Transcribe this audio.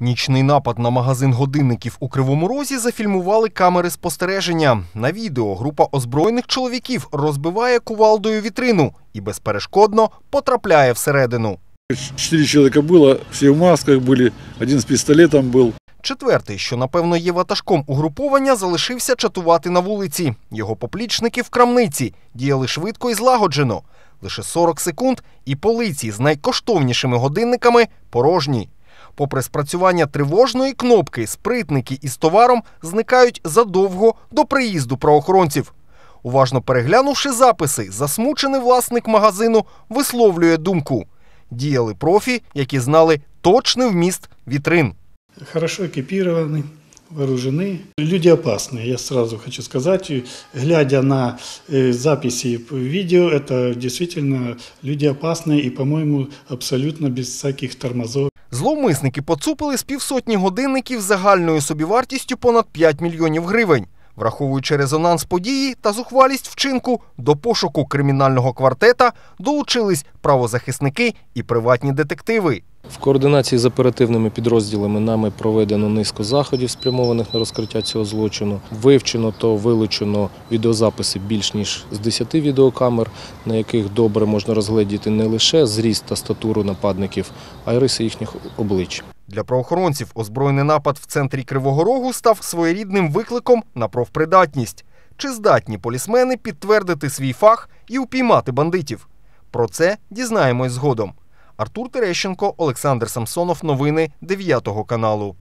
Нічний напад на магазин годинників у Кривому Розі зафільмували камери спостереження. На відео група озброєних чоловіків розбиває кувалдою вітрину і безперешкодно потрапляє всередину. Чотири чоловіка було, всі в масках були, один з пістолетом був. Четвертий, що напевно є ватажком угруповання, залишився чатувати на вулиці. Його поплічники в крамниці діяли швидко і злагоджено. Лише 40 секунд, і полиці з найкоштовнішими годинниками порожні. Попри спрацювання тривожної кнопки, спритники із товаром зникають задовго до приїзду правоохоронців. Уважно переглянувши записи, засмучений власник магазину висловлює думку. Діяли профі, які знали точний вміст вітрин. Хорошо екіпіровані, вооружены. Люди опасні, я сразу хочу сказати. Глядя на е, записи відео, це дійсно люди опасные і, по моєму абсолютно без всяких тормозов. Зловмисники поцупили з півсотні годинників загальною собівартістю понад 5 мільйонів гривень. Враховуючи резонанс події та зухвалість вчинку, до пошуку кримінального квартета долучились правозахисники і приватні детективи. В координації з оперативними підрозділами нами проведено низку заходів, спрямованих на розкриття цього злочину. Вивчено то вилучено відеозаписи більш ніж з 10 відеокамер, на яких добре можна розгледіти не лише зріст та статуру нападників, а й риси їхніх облич. Для правоохоронців озброєний напад в центрі Кривого Рогу став своєрідним викликом на профпридатність. Чи здатні полісмени підтвердити свій фах і упіймати бандитів? Про це дізнаємось згодом. Артур Терещенко, Олександр Самсонов, новини 9 каналу.